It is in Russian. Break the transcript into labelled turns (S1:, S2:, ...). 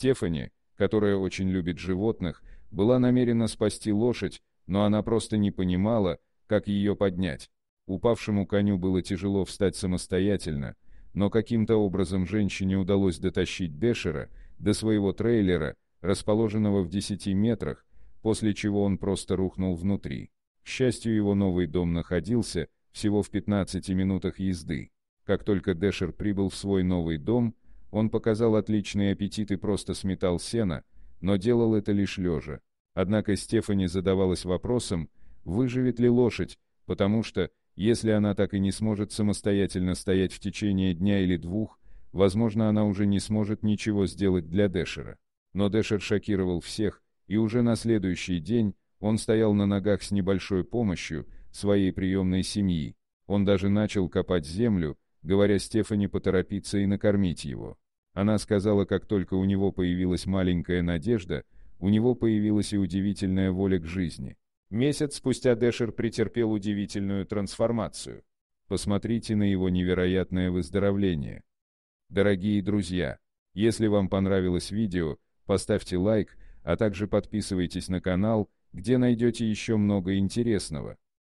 S1: Стефани, которая очень любит животных, была намерена спасти лошадь, но она просто не понимала, как ее поднять. Упавшему коню было тяжело встать самостоятельно, но каким-то образом женщине удалось дотащить Дешера до своего трейлера, расположенного в 10 метрах, после чего он просто рухнул внутри. К счастью, его новый дом находился всего в 15 минутах езды. Как только Дэшер прибыл в свой новый дом, он показал отличный аппетит и просто сметал сено, но делал это лишь лежа. Однако Стефани задавалась вопросом, выживет ли лошадь, потому что, если она так и не сможет самостоятельно стоять в течение дня или двух, возможно, она уже не сможет ничего сделать для Дэшера. Но Дэшер шокировал всех, и уже на следующий день он стоял на ногах с небольшой помощью своей приемной семьи. Он даже начал копать землю, говоря Стефани поторопиться и накормить его. Она сказала, как только у него появилась маленькая надежда, у него появилась и удивительная воля к жизни. Месяц спустя Дэшер претерпел удивительную трансформацию. Посмотрите на его невероятное выздоровление. Дорогие друзья, если вам понравилось видео, поставьте лайк, а также подписывайтесь на канал, где найдете еще много интересного.